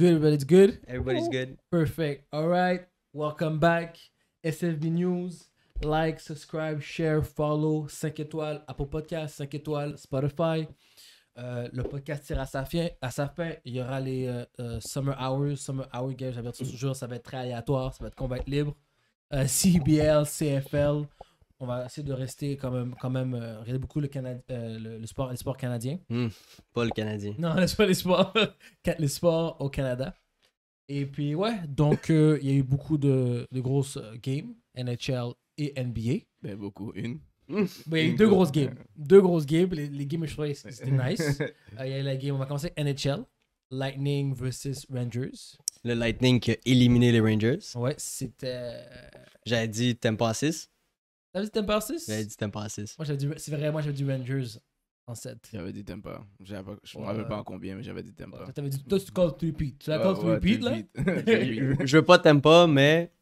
Good, it's good. Everybody's good. Perfect. All right. Welcome back. SFB News. Like, subscribe, share, follow. 5 étoiles, Apple Podcast, 5 étoiles, Spotify. Euh, le podcast tire à sa, fin, à sa fin. Il y aura les euh, euh, Summer Hours, Summer Hour Games. J'avais toujours, ça va être très aléatoire, ça va être combat libre. Euh, CBL, CFL on va essayer de rester quand même, quand même euh, regarder beaucoup le, euh, le, sport, le sport canadien. Hmm. pas le canadien. Non, le sport, les sports, au Canada. Et puis, ouais, donc euh, il y a eu beaucoup de, de, grosses games, NHL et NBA. Ben, beaucoup, une. Hmm. Ben, il y a deux grosses games. Deux grosses games. Les, games, je trouvais c'était nice. Il y a eu la game, on va commencer NHL. Lightning versus Rangers. Le Lightning qui a éliminé les Rangers. Ouais, c'était. J'avais dit tempo 6. T'avais dit Tempo à 6 J'avais dit Tempo à 6. Moi, j'avais dit... C'est vrai, moi, j'avais dit Rangers en 7. J'avais dit Tempo. Je me rappelle pas en combien, mais j'avais dit Tempo. t'avais dit, toi, tu calls 3 Tu la calls 3 Pete, là Je veux pas Tempo, mais.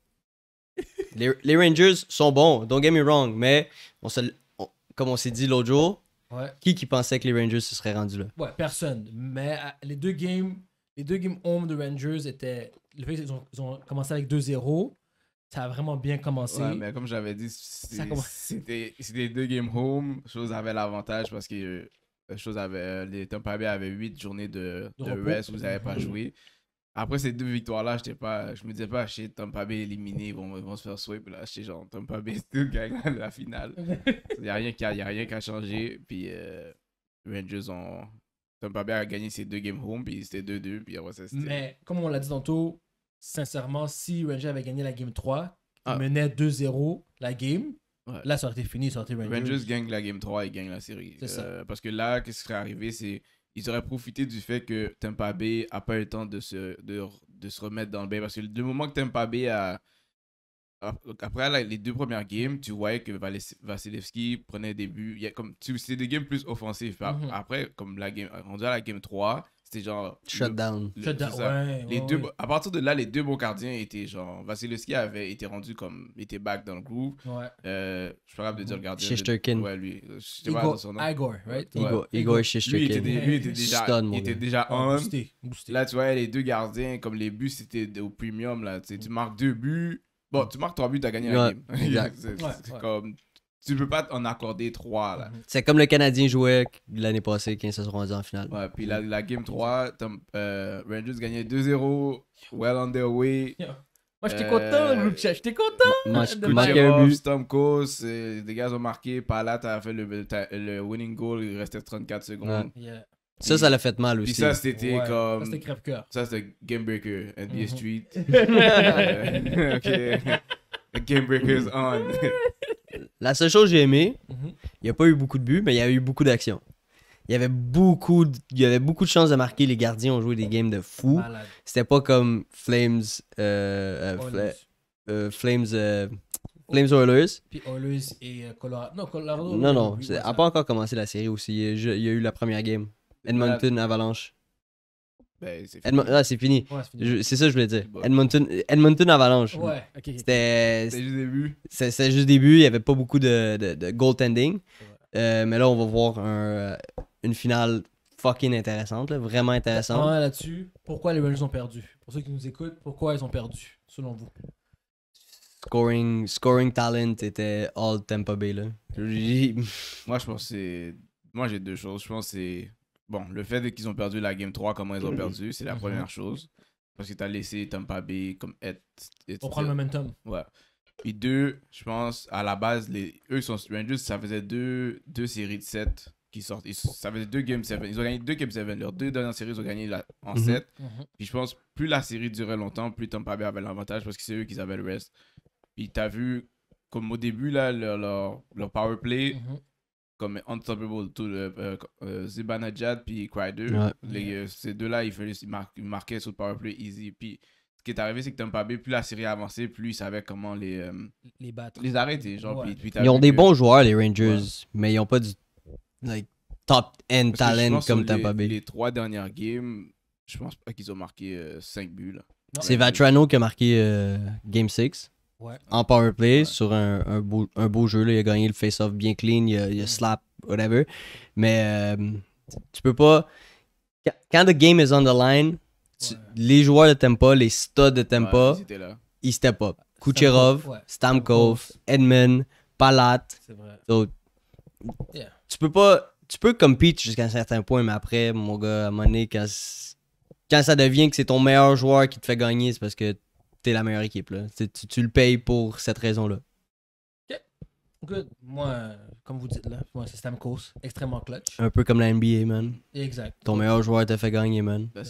les, Rangers sont bons, don't get me wrong, mais on comme on s'est dit l'autre jour, qui qui pensait que les Rangers se seraient rendus là Ouais, personne. Mais euh, les deux games, les deux games home de Rangers étaient. Le fait qu'ils ont commencé avec 2-0, ça a vraiment bien commencé. Ouais, mais comme j'avais dit, c'était deux games home. Chose avait l'avantage parce que euh, chose avait, euh, les Tampa Bay avaient 8 journées de, de, de rest où ils n'avaient pas joué. Après ces deux victoires-là, pas, je me disais pas, chez Tampa Bay éliminé, ils vont, vont se faire sweep. Là, chez genre Tampa Bay still gagne la finale. Il n'y a rien qui a, y a rien qu'à changer. Puis euh, Rangers ont. Tampa Bay a gagné ses deux games home, puis c'était 2-2. Puis après, ça, Mais comme on l'a dit tantôt, sincèrement, si Ranger avait gagné la game 3, ah. menait 2-0 la game. Là, ça aurait été fini, ça Rangers. Rangers gagne la game 3 et gagne la série. Euh, parce que là, qu'est-ce qui serait arrivé, c'est ils auraient profité du fait que Tampa Bay a pas eu le temps de se, de, de se remettre dans le bain. Parce que le moment que Tampa Bay a. Après les deux premières games, tu voyais que Vasilevski prenait des buts. Il y a comme, c'était des games plus offensives. Mm-hmm. Après, on comme la game, rendu à la game 3, c'était genre. Shutdown. Le, Ouais, les deux, À partir de là, les deux bons gardiens étaient genre. Vasilevski avait été rendu comme. était back dans le groupe Ouais. Euh, je suis pas capable de dire le gardien. Shisterkin. Ouais, lui. Euh, je sais pas son nom. Igor, right? Igor, Igor Lui, était, était déjà. il était déjà on. Boosté. Boosté. Là, tu vois, les deux gardiens, comme les buts, c'était au premium. Là, tu, sais, tu marques deux buts. Bon, tu marques trois buts, t'as gagné la game. c'est comme tu peux pas en accorder trois. là. Mhm. C'est comme le Canadien jouait l'année passée quand ils se en finale. Ouais, puis la, la game 3, euh, Rangers gagnait 2-0, well on their way. Moi, j'étais euh, content, Lucha, j'étais content. Moi, j'étais Stomko, des gars ont marqué. Palat a fait le, le, winning goal, il restait 34 secondes. Ouais. Yeah. Ça, ça l'a fait mal aussi. Puis ça, c'était ouais. comme. Ça, c'était crève-cœur. Ça, c'était Game Breaker, NBA mm -hmm. Street. ok. Game Breaker's on. La seule chose que j'ai aimé, mhm. il n'y a pas eu beaucoup de buts, mais il y a eu beaucoup d'action. Il y avait beaucoup de, il y avait beaucoup de chances de marquer. Les gardiens ont joué des games de fou. C'était pas comme Flames euh, euh, euh Flames euh, Flames Oilers. Puis Oilers et Colorado. Non, Colorado. Non, non, n'a pas encore commencé la série aussi. Il y a eu la première game. Edmonton Avalanche. Ben, ah, c'est fini. c'est ça que je voulais dire. Edmonton, Edmonton Avalanche. Ouais, C'était C'était juste début. c'est- juste début, il n'y avait pas beaucoup de, de- goaltending. Euh, mais là, on va voir euh, une finale fucking intéressante, vraiment intéressante. pourquoi les Rangers ont perdu Pour ceux qui nous écoutent, pourquoi ils ont perdu, selon vous Scoring, scoring talent était all Tampa Bay. Là. Moi, je pense c'est. Moi, j'ai deux choses. Je pense que c'est bon, le fait qu'ils ont perdu la Game 3, comment ils ont mhm. perdu, c'est la mhm. première chose. Parce que tu as laissé Tampa Bay comme être. être On le momentum. Ouais. Puis deux, je pense, à la base, les, eux, ils sont Rangers, ça faisait deux, deux séries de 7 qui sortent. ça faisait deux Game 7. Ils ont gagné deux Game 7. Leurs deux dernières séries, ils ont gagné en 7. Mhm. Et Puis je pense, plus la série durait longtemps, plus Tampa Bay avait l'avantage parce que c'est eux qui avaient le reste. Puis tu as vu, comme au début, là, leur, leur, power play, comme Unstoppable, tout euh, euh, euh, Jad euh, Zibanejad puis Crider. Les, ces deux-là, ils, fallait mar ils, marquaient sur le powerplay, easy. Puis ce qui est arrivé, c'est que Tampa Bay, plus la série avançait, plus ils savaient comment les, les battre. Les arrêter. Genre, ils ont des bons joueurs, les Rangers, mais ils n'ont pas du top-end talent comme Tampa Bay. Les, trois dernières games, je pense pas qu'ils ont marqué 5 buts. C'est Vatrano qui a marqué Game 6. En power play, sur un, un, beau, un, beau, jeu, là, il a gagné le face-off bien clean, il a, slap, whatever. Mais euh, tu peux pas. Quand the game is on the line, les joueurs de Tempa, les studs de Tempa, ils step up. Kucherov, Stamkov, Edmund, Palat. Tu peux pas. Tu peux compete jusqu'à un certain point, mais après, mon gars, à un moment quand ça devient que c'est ton meilleur joueur qui te fait gagner, c'est parce que t'es la meilleure équipe. Là. Tu, le payes pour cette raison-là. Ok. Good. Moi, comme vous dites là, moi, c'est Stamkos, extrêmement clutch. Un peu comme la NBA, man. Exact. Ton meilleur joueur t'a fait gagner, man. Ben,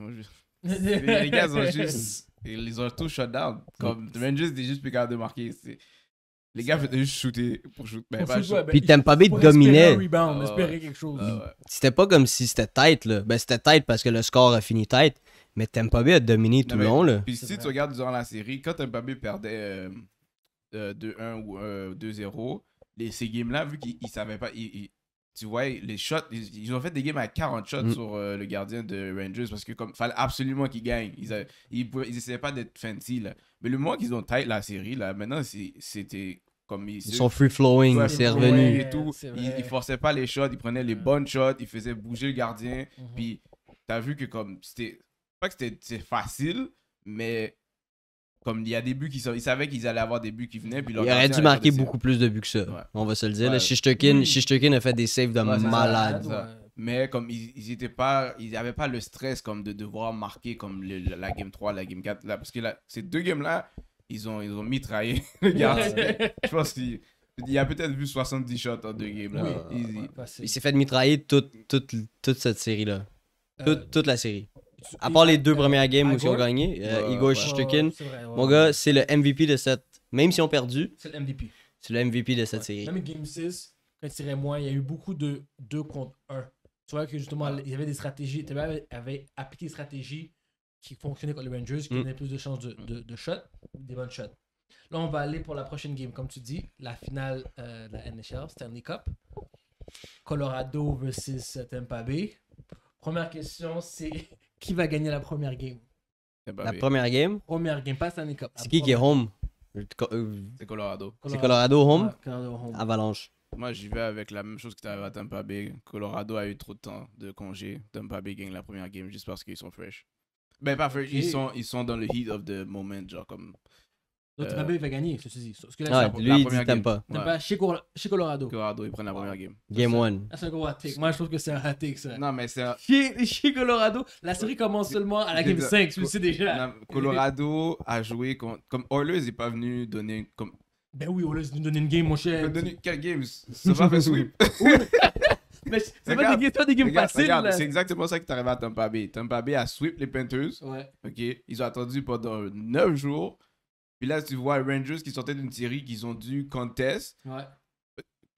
moi, les gars ont juste. Ils ont tout shut down. Comme même juste juste plus capable de marquer. Les gars faisaient juste shooter pour ben, shooter. Ben, pas shoot. Puis t'aimes pas bien de dominer ah quelque ah chose. C'était pas comme si c'était tête là. Ben c'était tête parce que le score a fini tête. Mais Tampa Bay a dominé tout le long. Là. Puis si tu regardes durant la série, quand Tampa Bay perdait 2-1 euh, euh, ou 2-0, euh, ces games-là, vu qu'ils savaient pas. tu vois, les shots, ils, ont fait des games à 40 shots mm. sur le gardien de Rangers parce que comme fallait absolument qu'ils gagnent. Ils, ils, essayaient pas d'être fancy. Là. Mais le moment qu'ils ont tight la série, là, maintenant, c'était comme ils, sont free flowing, c'est revenu. Et tout. Ils, forçaient pas les shots, ils prenaient les bonnes shots, ils faisaient bouger le gardien. puis mm-hmm. tu Puis t'as vu que comme c'était pas que c'était facile, mais comme il y a des buts qui sont, ils savaient qu'ils allaient avoir des buts qui venaient. Puis il aurait dû marquer beaucoup plus de buts que ça. On va se le dire. Ouais. Shishtokin, a fait des saves de malade. mais comme ils n'avaient pas, ils avaient pas le stress comme de devoir marquer comme la, game 3, la game 4. Là, parce que là, ces deux games-là, ils ont, ils ont mitraillé le Je pense qu'il il a peut-être vu 70 shots en deux games. Il, s'est fait mitrailler toute, toute, toute cette série-là. Euh, toute, toute la série à part les deux premières games où ils ont gagné, euh, Igor Shishkin, mon gars, c'est le MVP de cette. Même si ont perdu. C'est le MVP. C'est le MVP de cette série. Même Game 6, quand il tirait moins, il y a eu beaucoup de 2 contre 1. Tu vois que justement, il y avait des stratégies. Tu avait, avait appliqué des stratégies qui fonctionnaient contre les Rangers, qui mm. donnaient plus de chances de, de, de shots, des bonnes shots. Là, on va aller pour la prochaine game, comme tu dis, la finale euh, de la NHL, Stanley Cup. Colorado versus Tampa Bay. Première question, c'est qui va gagner la première game eh bah La première game Première game, pas Stanley Cup. C'est qui qui est home euh, C'est Colorado. C'est Colorado home Avalanche. Moi, j'y vais avec la même chose qui avais à Tampa Bay. Colorado a eu trop de temps de congé. Tampa Bay gagne la première game juste parce qu'ils sont fresh. Ben, pas fresh, ils sont, ils sont dans le heat of the moment, genre comme. Donc, Tampa Bay va gagner, ceci te Ce que là, lui, la il dit première Tampa. chez, Colorado. chez Colorado. Colorado, ils prennent la première game. Game 1. Ah, c'est un gros hot take. Moi, je trouve que c'est un hot take, ça. Non, mais c'est. un- Chez, Colorado, la série commence seulement à la game 5, tu le sais déjà. Colorado a joué contre. Comme Oilers, il est pas venu donner. Comme... Ben oui, il est nous donner une game, mon Il a cher. donné 4 games. Ça va faire sweep. Mais c'est pas des games, pas des Regarde, faciles. là. c'est exactement ça qui est arrivé à Tampa Bay. Tampa Bay a sweep les Panthers. Ouais. OK? Ils ont attendu pendant 9 jours. Puis là, tu vois Rangers qui sortaient d'une série qu'ils ont dû contest. Ouais.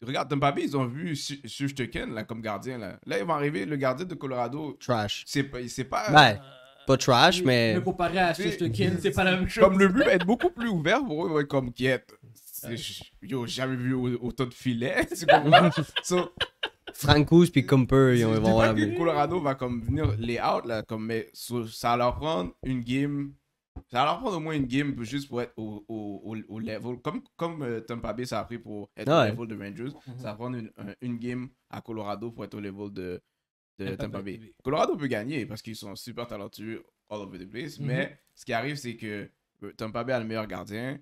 Regarde, Tampa ils ont vu Shusterkin là, comme gardien. Là. là, ils vont arriver, le gardien de Colorado. Trash. C'est pas. Ouais. Ben, euh, pas trash, mais. Mais comparé à Shusterkin, c'est pas la même chose. Comme le but va être beaucoup plus ouvert pour eux, comme qui Ils Yo, jamais vu autant de filets. c'est comme so, Francouz puis Comper, ils vont voir. Colorado va comme venir les out, là, comme, mais ça leur prendre une game ça leur prendre au moins une game juste pour être au, au, au, level. Comme, comme euh, Tampa Bay, ça a pris pour être au level de Rangers, ça va prendre une, une, game à Colorado pour être au level de, de Tampa Bay. Colorado peut gagner parce qu'ils sont super talentueux all over the place, mhm. mais ce qui arrive, c'est que euh, Tampa Bay a le meilleur gardien.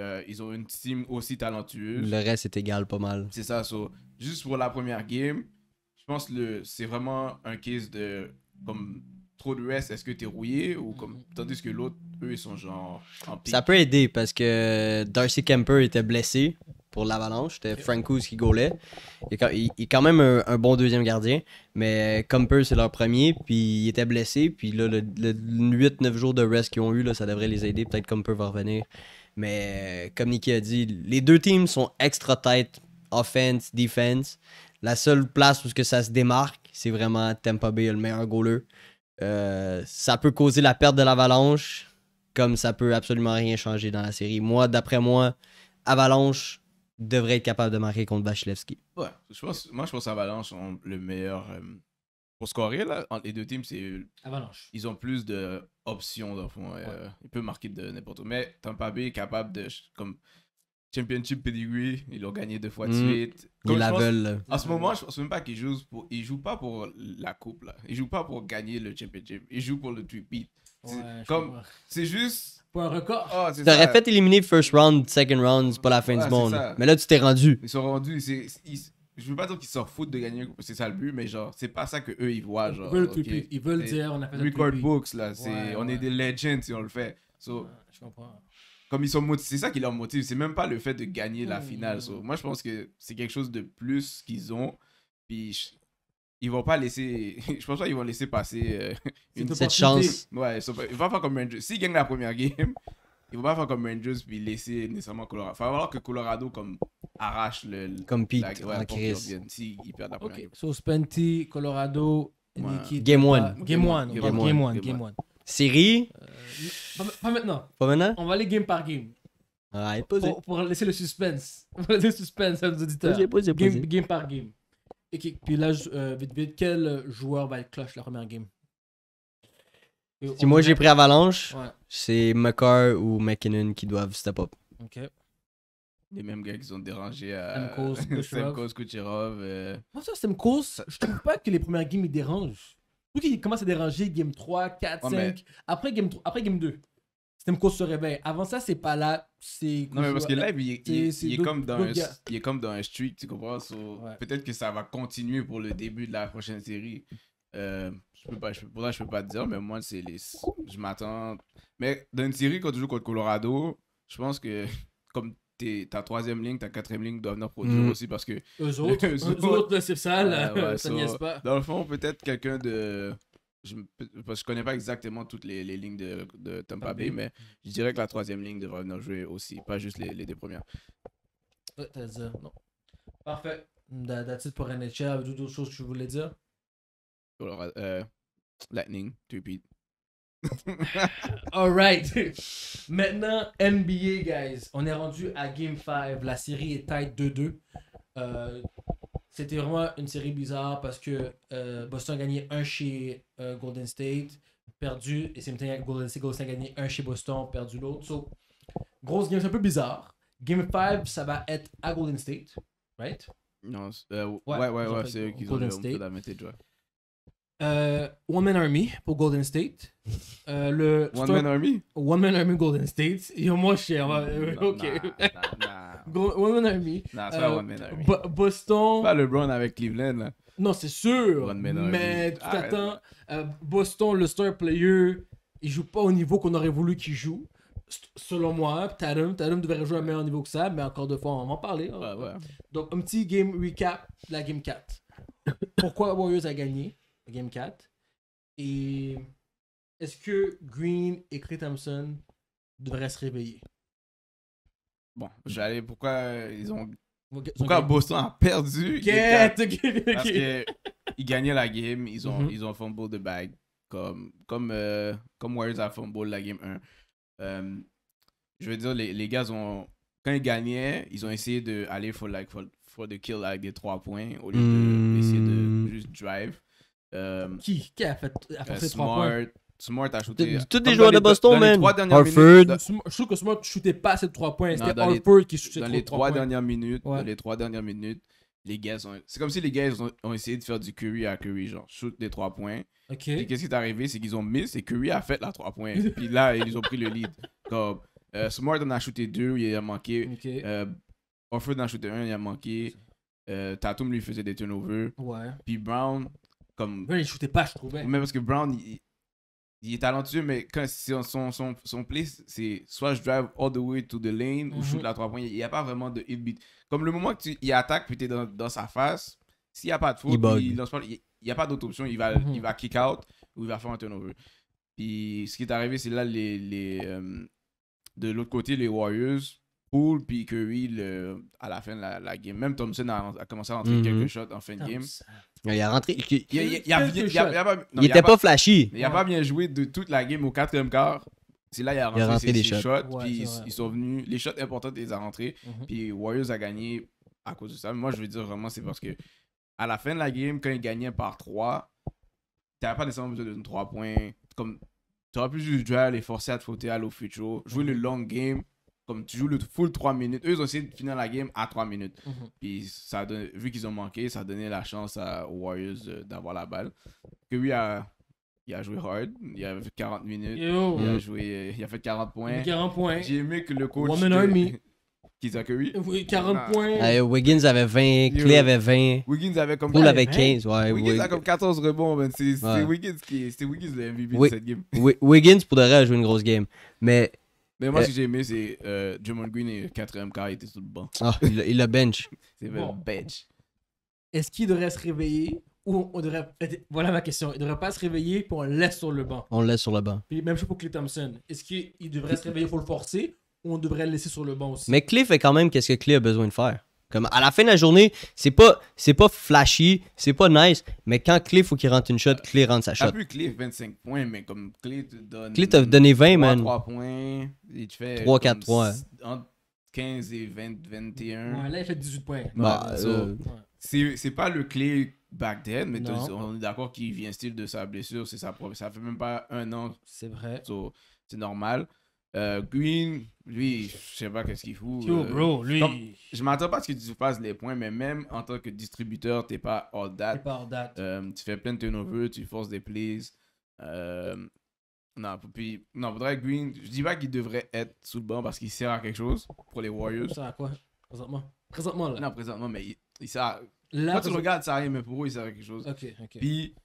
Euh, ils ont une team aussi talentueuse. Le reste est égal pas mal. C'est ça, juste pour la première game, je pense que c'est vraiment un case de comme trop de rest, est-ce que t'es rouillé ou comme mm-hmm. tandis que l'autre, eux, ils sont genre Ça peut aider parce que Darcy Kemper était blessé pour l'avalanche, c'était Frank Kuz qui goulait. Il est quand même un, bon deuxième gardien, mais Kemper c'est leur premier, puis il était blessé, puis là le, 8-9 jours de rest qu'ils ont eu là, ça devrait les aider, peut-être Kemper va revenir. Mais comme Nicky a dit, les deux teams sont extra têtes offense, defense. La seule place où que ça se démarque, c'est vraiment Tampa Bay, le meilleur goaler. Euh, ça peut causer la perte de l'Avalanche, comme ça peut absolument rien changer dans la série. Moi, d'après moi, Avalanche devrait être capable de marquer contre Bachilevski. Ouais, moi je pense Avalanche est le meilleur. Euh, pour scorer, là, les deux teams, c'est. Avalanche. Ils ont plus d'options, dans le fond. Euh, ils peuvent marquer de n'importe où. Mais Tampa Bay est capable de. Championship Pedigree, ils l'ont gagné deux fois de mm. suite. ils la veulent. En ce moment, je pense même pas qu'ils jouent pour. Ils jouent pas pour la coupe là. Ils jouent pas pour gagner le championship. Ils jouent pour le tweet Ouais, comme c'est juste. Pour un record. Oh, tu fait éliminer first round, second round, c'est pas la fin du monde. Mais là, tu t'es rendu. Ils sont rendus. C je veux pas dire qu'ils s'en foutent de gagner, c'est ça le but, mais genre, c'est pas ça que eux ils voient. Genre, ils veulent, okay. ils veulent dire, on a fait le Record Books, là, c'est on est des legends si on le fait. je comprends. Comme ils sont c'est ça qui les motive. C'est même pas le fait de gagner la finale. Hmm. Moi, je pense que c'est quelque chose de plus qu'ils ont. Puis ils vont pas laisser. je pense pas qu'ils vont laisser passer euh, une cette chance. Ouais, ils vont pas faire comme Rangers. S'ils gagnent la première game, ils vont pas faire comme Rangers puis laisser nécessairement Colorado. Il va falloir que Colorado comme arrache le. Comme Pete, la, ouais, S'ils So, Spenty, Colorado, Game one. Game one. Game 1. Game 1. Série euh, pas, maintenant. Pas maintenant On va aller game par game. Ah, ouais, pour, pour, laisser le suspense. On va laisser le suspense à nos auditeurs. posé, game, game, par game. Et puis là, euh, vite, vite, quel joueur va être cloche la première game si moi j'ai pris Avalanche, c'est McCarr ou McKinnon qui doivent step up. Ok. Les mêmes gars qui ont dérangés à Semkos, Kucherov. Euh, moi, ça, Semkos, je trouve pas que les premières games ils dérangent. Tout commence à déranger game 3, 4, 5, après, game 3, après game 2, Stemco se réveille. Avant ça, c'est pas là. C'est non, mais parce que live, il, est, comme dans un, comme streak, tu comprends? Peut-être que ça va continuer pour le début de la prochaine série. Euh, je peux pas, je, pour je peux pas te dire, mais moi, c'est les, je m'attends. Mais dans une série, quand tu joues contre Colorado, je pense que, comme ta troisième ligne, ta quatrième ligne doivent venir produire mm. aussi parce que. Eux autres, eux autres, autres ça ça pas. Dans le fond, peut-être quelqu'un de. Je, parce je connais pas exactement toutes les, les lignes de, de Tampa, Bay, mais je dirais que la troisième ligne devrait venir jouer aussi, pas juste les, les deux premières. Ouais, t'as dit, non. Parfait. That's titre pour NHL. D'autres choses que je voulais dire? Alors, euh, lightning, tu Alright. Maintenant, NBA, guys. On est rendu à Game 5. La série est tight 2-2. Euh, c'était vraiment une série bizarre parce que euh, Boston a gagné un chez euh, Golden State, perdu, et c'est maintenant Golden State, Golden State a gagné un chez Boston, perdu l'autre. So, grosse game, c'est un peu bizarre. Game 5, ça va être à Golden State, right? Non, ouais, ouais, ouais, c'est eux qui ont Golden State. Euh, One Man Army pour Golden State. Euh, le One Man Army? One Man Army Golden State. Yo, moi, moins cher euh, ok. Nah, One Man Army. Non, c'est euh, pas One Man Army. Boston... Pas LeBron avec Cleveland, Non, c'est sûr. One Man Army. Mais tout à Euh, Boston, le star player, il joue pas au niveau qu'on aurait voulu qu'il joue. selon moi, Tatum, Tatum devrait jouer à un meilleur niveau que ça, mais encore deux fois, on va en parler. Donc, un petit game recap de la game 4. Pourquoi Warriors a gagné? game 4. Et est-ce que Green et Clay Thompson devraient se réveiller? Bon, j'allais pourquoi ils ont. Pourquoi Boston a perdu? Get, que qu'ils gagnaient la game, ils ont, mhm. ils ont fumble de bag, comme, comme, euh, comme Warriors a fumble la game 1. Euh, je veux dire, les, les gars ont. Quand ils gagnaient, ils ont essayé d'aller for, like, for, for the kill avec des 3 points au lieu d'essayer de, hmm. de juste drive. Euh, qui, qui a fait a forcé euh, 3 points Smart a shooté. Tous euh, des joueurs de Boston, man. Harford. Je trouve que Smart ne shootait pas ces 3 points. C'était Harford qui shootait dans les 3 dernières minutes. Dans les 3 dernières minutes, les gars ont. C'est comme si les gars ont, essayé de faire du Curry à Curry, genre shoot des 3 points. Et qu'est-ce qui est arrivé C'est qu'ils ont miss et Curry a fait la 3 points. Puis là, ils ont pris le lead. Euh, Smart en a shooté 2, il a manqué. Harford en a shooté 1, il a manqué. Tatum lui faisait des turnovers. Ouais. Puis Brown, comme... il shootait pas, je trouvais. Même parce que Brown, il, est talentueux, mais quand son, son, son, son play, c'est soit je drive all the way to the lane ou je shoot mhm. la 3 points. Il n'y a pas vraiment de hit beat. Comme le moment que tu il attaque, puis tu es dans, sa face, s'il n'y a pas de faute, il n'y a pas d'autre option. Il va, mhm. il va kick out ou il va faire un turnover. Puis ce qui est arrivé, c'est là les, les euh, de l'autre côté, les Warriors, et puis Curry, le, à la fin de la, game, même Thompson a, commencé à rentrer mhm. quelques shots en fin de game. Il a rentré. Il, il, pas, était pas, flashy. Il a pas bien joué de toute la game au quatrième quart. C'est là qu'il a rentré, ses, des shots. puis ils, sont venus. Les shots importants, il les a rentrés. Mhm. Puis Warriors a gagné à cause de ça. moi, je veux dire vraiment, c'est parce que à la fin de la game, quand ils gagnaient par 3, tu t'avais pas nécessairement besoin de 3 points. Comme, t'aurais pu juste jouer, les forcer à te fauter à l'eau future, jouer le long game comme tu joues le full 3 minutes. Eux, ils ont essayé de finir la game à 3 minutes. Mhm. Puis, ça donne, vu qu'ils ont manqué, ça a donné la chance à Warriors euh, d'avoir la balle. Que lui a. Il a joué hard, il a fait 40 minutes, il a joué, il a fait 40 points. 40 points. J'ai aimé que le coach qui de... qu'ils 40 points. Wiggins avait 20, Clay avait 20. Wiggins avait comme avait 15. Ouais, Wiggins a comme 14 rebonds. c'est Wiggins qui est, Wiggins le MVP de cette game. Wiggins pourrait jouer une grosse game. Mais mais moi, eh. ce que j'ai aimé, c'est euh, Green et 4ème quart, il était sur le banc. Ah, il, a bench. C'est vraiment bench. Est-ce qu'il devrait se réveiller ou on, devrait. Euh, voilà ma question. Il devrait pas se réveiller Pour on le laisse sur le banc. On le laisse sur le banc. même chose pour Cliff Thompson. Est-ce qu'il devrait se réveiller pour le forcer ou on devrait le laisser sur le banc aussi Mais Cliff fait quand même qu'est-ce que Cliff a besoin de faire. Comme à la fin de la journée, c'est pas c'est pas flashy, c'est pas nice, mais quand Clay faut qu'il rentre une shot, Cliff rentre sa shot. T'as plus Cliff 25 points, mais comme Cliff te donne t'a donné 20 man. 3 points, il te fait 3 4 3. Entre 15 et 20 21. Ouais, là il fait 18 points. Bah, euh, c'est c'est pas le Cliff back then, mais on est d'accord qu'il vient style de sa blessure, c'est sa propre, ça fait même pas un an. C'est vrai. c'est normal. Euh, Green, lui, je sais pas qu'est-ce qu'il fout. Yo, euh, bro, lui. je m'attends pas à ce que tu fasses les points, mais même en tant que distributeur, t'es pas all that. pas all date. Euh, tu fais plein de turnovers, tu forces des plays. non, puis, non, faudrait Green, je dis pas qu'il devrait être sous le banc parce qu'il sert à quelque chose pour les Warriors. Ça sert à quoi Présentement Présentement, là. Non, présentement, mais il, sert à... Là, Quand tu regardes, ça arrive, mais pour eux, il sert à quelque chose. Ok, ok. Puis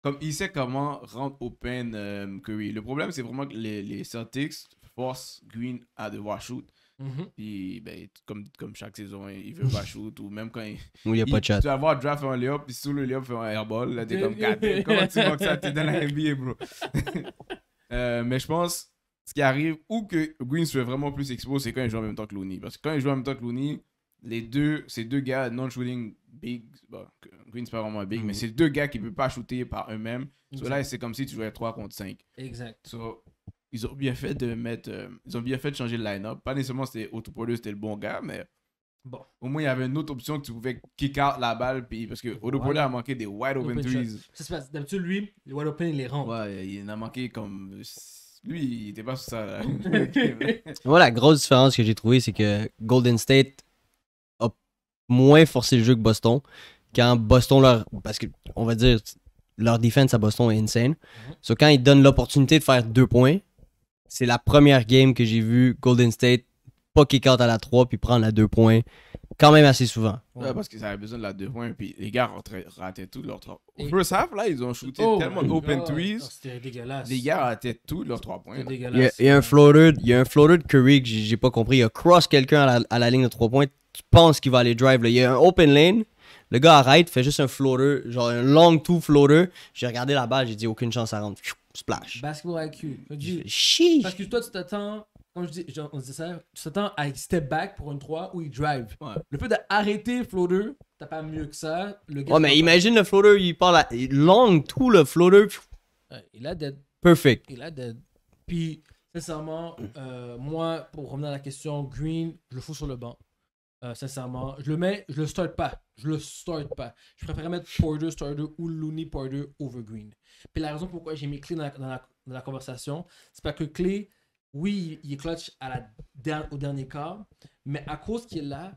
comme il sait comment rendre open que Curry. Le problème, c'est vraiment que les, les Celtics, force Green à devoir shoot. Mm-hmm. Puis, ben, comme, comme chaque saison, il veut pas shoot ou même quand il. il n'y a pas de chat. Tu vas voir draft un layup, puis sous le layup, fait un airball. Là, t'es comme 4. Comment tu vois que ça t'es dans la NBA, bro? Euh, mais je pense, ce qui arrive, ou que Green soit vraiment plus exposé c'est quand il joue en même temps que Looney. Parce que quand il joue en même temps que Looney, les deux, ces deux gars non-shooting big, bah, Green c'est pas vraiment big, mais mm-hmm. c'est deux gars qui ne peuvent pas shooter par eux-mêmes. là, c'est comme si tu jouais 3 contre 5. Exact ils ont bien fait de mettre. Euh, ils ont bien fait de changer le line-up. Pas nécessairement c'était Autopolo, c'était le bon gars, mais bon. Au moins, il y avait une autre option que tu pouvais kick out la balle. Puis, parce que Otto a manqué des wide open, se threes. D'habitude, lui, les wide open, il les rend. Ouais, il en a manqué comme. Lui, il était pas sur ça. Moi, la grosse différence que j'ai trouvé c'est que Golden State a moins forcé le jeu que Boston. Quand Boston leur. Parce que, on va dire, leur défense à Boston est insane. Mm quand ils donnent l'opportunité de faire deux points, c'est la première game que j'ai vu Golden State pas kick-out à la 3 puis prendre la 2 points quand même assez souvent. Ouais, parce qu'ils avaient besoin de la 2 points puis les gars rataient tout leur 3 points. First half, là, ils ont shooté oh, tellement d'open threes. C'était dégueulasse. Les gars rataient tout leurs 3 points. Il y, a un floater, il y a un floater Curry que j'ai pas compris. Il a cross quelqu'un à, la ligne de 3 points. Tu penses qu'il va aller drive. Il y a un open lane. Le gars arrête, fait juste un floater, genre un long two floater. J'ai regardé la balle, j'ai dit aucune chance à rentrer. Splash. Basketball IQ. Chiche. Parce que toi, tu t'attends, quand je dis, on ça, tu t'attends à step back pour une 3 ou il drive. Le fait d'arrêter floater, t'as pas mieux que ça. Le mais imagine le floater, il parle long tout le floater. il a dead. Perfect. Il a dead. Puis, sincèrement, euh, moi, pour revenir à la question, Green, je le fous sur le banc. Euh, sincèrement, je le mets, je le start pas. Je le start pas. Je préfère mettre Porter Starter ou Looney Porter over Green. Puis la raison pourquoi j'ai mis Clay dans la, dans la, conversation, c'est parce que Clay, oui, il est clutch à la, au dernier quart, mais à cause qu'il est là,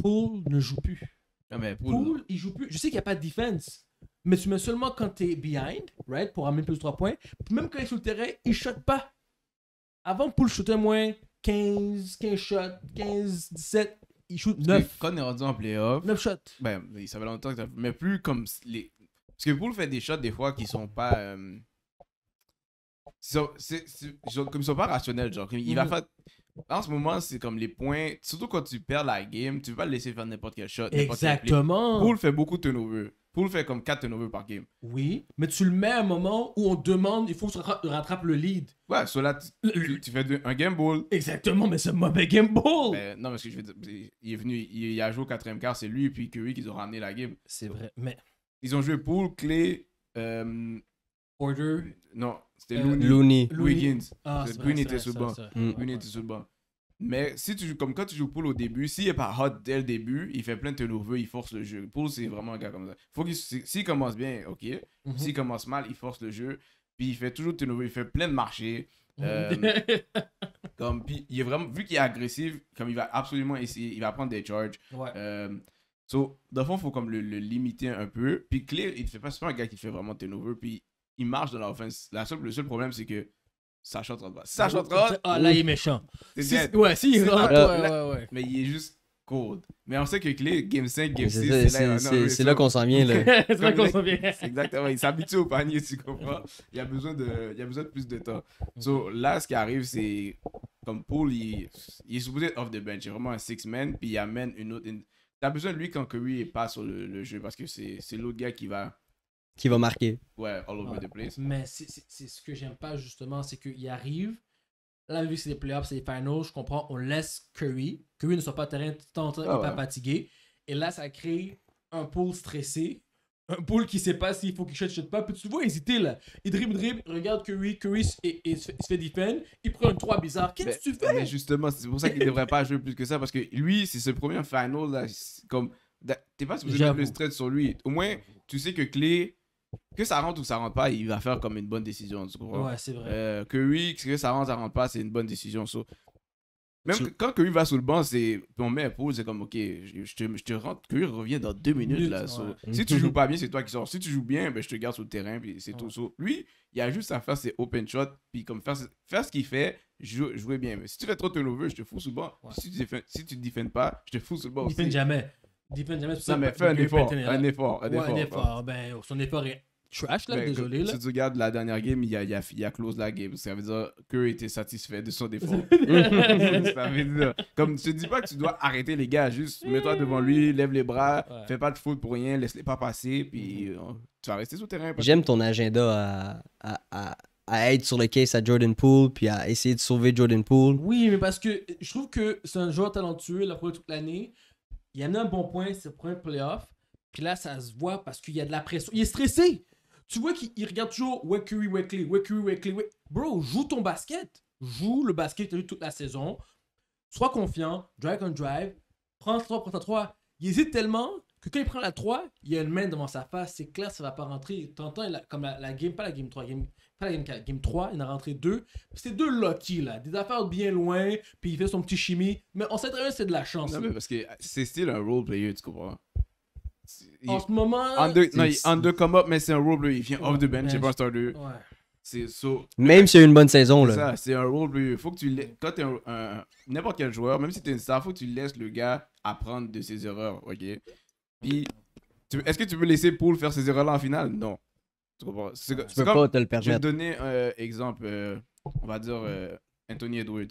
Poole ne joue plus. Ah, Poole... il joue plus. Je sais qu'il n'y a pas de defense, mais tu mets seulement quand tu es behind, right, pour amener plus de 3 points. même quand il est sur le terrain, il ne shot pas. Avant, Poole shootait moins 15, 15 shots, 15, 17 il shoot 9. Quand on est en playoff. 9 shots. Ben, ça fait longtemps que Mais plus comme. Les... Parce que le fait des shots des fois qui sont pas. Euh, comme ils sont pas rationnels, genre. Il va mhm. faire. En ce moment, c'est comme les points. Surtout quand tu perds la game, tu vas le laisser faire n'importe quel shot. Exactement. Quel fait beaucoup de turnovers. Poul fait comme 4 turnovers par game. Oui, mais tu le mets à un moment où on demande, il faut que tu rattrapes le lead. Ouais, cela tu, fais un game ball. Exactement, mais c'est un mauvais game ball. Ben, non, mais ce que je veux dire, il est venu, il, a joué au quatrième quart, c'est lui et puis Curry qui ont ramené la game. C'est vrai, mais. Ils ont joué Poul, clé euh, non, c'était euh, Looney. Looney. Ah, était le banc. était Mais si tu comme quand tu joues pour au début, s'il n'est pas hot dès le début, il fait plein de turnovers, il force le jeu. pour c'est vraiment un gars comme ça. Faut s'il commence bien, ok. si mhm. S'il commence mal, il force le jeu. Puis il fait toujours turnover, il fait plein de marchés. Mhm. Euh, comme, puis il est vraiment, vu qu'il est agressif, comme il va absolument essayer, il va prendre des charges. Donc, Euh, dans fond, faut comme le, limiter un peu. Puis Clear, il ne fait pas, c'est un gars qui fait vraiment turnovers. Puis il marche dans l'offense. La seule, le seul problème, c'est que Sacha Trott va. Sacha Trott. Ah, oh, oh, là, il est méchant. Ouais, si, il rentre. Mais il est juste cold. Mais on sait que Clé, Game 5, Game 6, c'est là, qu'on s'en vient. c'est là qu'on s'en vient. Exactement. Il s'habitue au panier, tu comprends. Il a besoin de, il a besoin de plus de temps. So, là, ce qui arrive, c'est comme Paul, il, est supposé être off the bench. C'est vraiment un six-man, puis il amène une autre. T'as besoin de lui quand Curry est pas sur le, le jeu parce que c'est l'autre gars qui va qui va marquer. Ouais, all over the place. Mais c'est ce que j'aime pas justement, c'est qu'il arrive. Là, vu que c'est des playoffs, c'est les finals, je comprends, on laisse Curry. Curry ne soit pas terrain il ah temps, pas fatigué. Et là, ça crée un pool stressé. Un pool qui sait pas s'il faut qu'il chute, chute pas. Puis tu le vois hésiter là. Il dribble, dribble, regarde Curry. Curry se, fait, se Il prend un 3 bizarre. Qu'est-ce que tu fais Mais justement, c'est pour ça qu'il devrait pas jouer plus que ça. Parce que lui, c'est ce premier final là. Comme. T'es pas supposé mettre le stress sur lui. Au moins, tu sais que Clay que ça rentre ou ça rentre pas, il va faire comme une bonne décision. Ouais, c'est vrai. Euh, que oui, que ça rentre, ça rentre pas, c'est une bonne décision. même quand quand il va sous le banc, c'est on met un pause, c'est comme ok, je, te, je te lui revient dans deux minutes, là. Mm-hmm. si tu joues pas bien, c'est toi qui sors. Si tu joues bien, ben, je te garde sur le terrain, puis c'est tout. lui, il a juste à faire ses open shots, puis comme faire, faire ce qu'il fait, jouer, bien. Mais si tu fais trop de turnover, je te fous sous le banc. Si tu ne si tu défends pas, je te fous sous le banc. Il ne jamais. Ça, jamais. Non, mais fais un effort, un effort. Un effort. Ben, son effort est trash, là, ben, désolé. là. Si tu regardes la dernière game, il a, il a, a close la game. Ça veut dire qu'eux étaient satisfaits de son effort. Comme tu dis pas que tu dois arrêter les gars, juste mets-toi devant lui, lève les bras, fais pas de foot pour rien, laisse-les pas passer, puis mm-hmm. euh, tu vas rester sur le terrain. J'aime ton agenda à, à, à, à. être sur le case à Jordan Poole, puis à essayer de sauver Jordan Poole. Oui, mais parce que je trouve que c'est un joueur talentueux, la première toute l'année il a un bon point, c'est le premier playoff. Puis là, ça se voit parce qu'il y a de la pression. Il est stressé. Tu vois qu'il regarde toujours Wakuri, Wekley, Wakuri, Bro, joue ton basket. Joue le basket que toute la saison. Sois confiant. Drive on drive. Prends 3, prends 3. Il hésite tellement que quand il prend la 3, il y a une main devant sa face. C'est clair, ça va pas rentrer. T'entends comme la, game, pas la game 3, game, game 3, il en a rentré 2, C'est deux lucky, là. Des affaires bien loin, puis il fait son petit chimie. Mais on sait très bien que c'est de la chance. Non, mais parce que ah, c'est style un role player, tu comprends? En ce moment. En non, come up, mais c'est un role player. Il vient off the bench, j'ai pas un starter. Ouais. C'est so... Même s'il y a une bonne saison, là. Ça, c'est un role player. Faut que tu la... Quand t'es un, n'importe quel joueur, même si t'es une star, faut que tu laisses le gars apprendre de ses erreurs, ok? Puis, est-ce que tu peux laisser Paul faire ses erreurs-là en finale? Non. Tu C'est peux pas te le permettre. Je vais te donner un euh, exemple. Euh, on va dire euh, Anthony Edwards.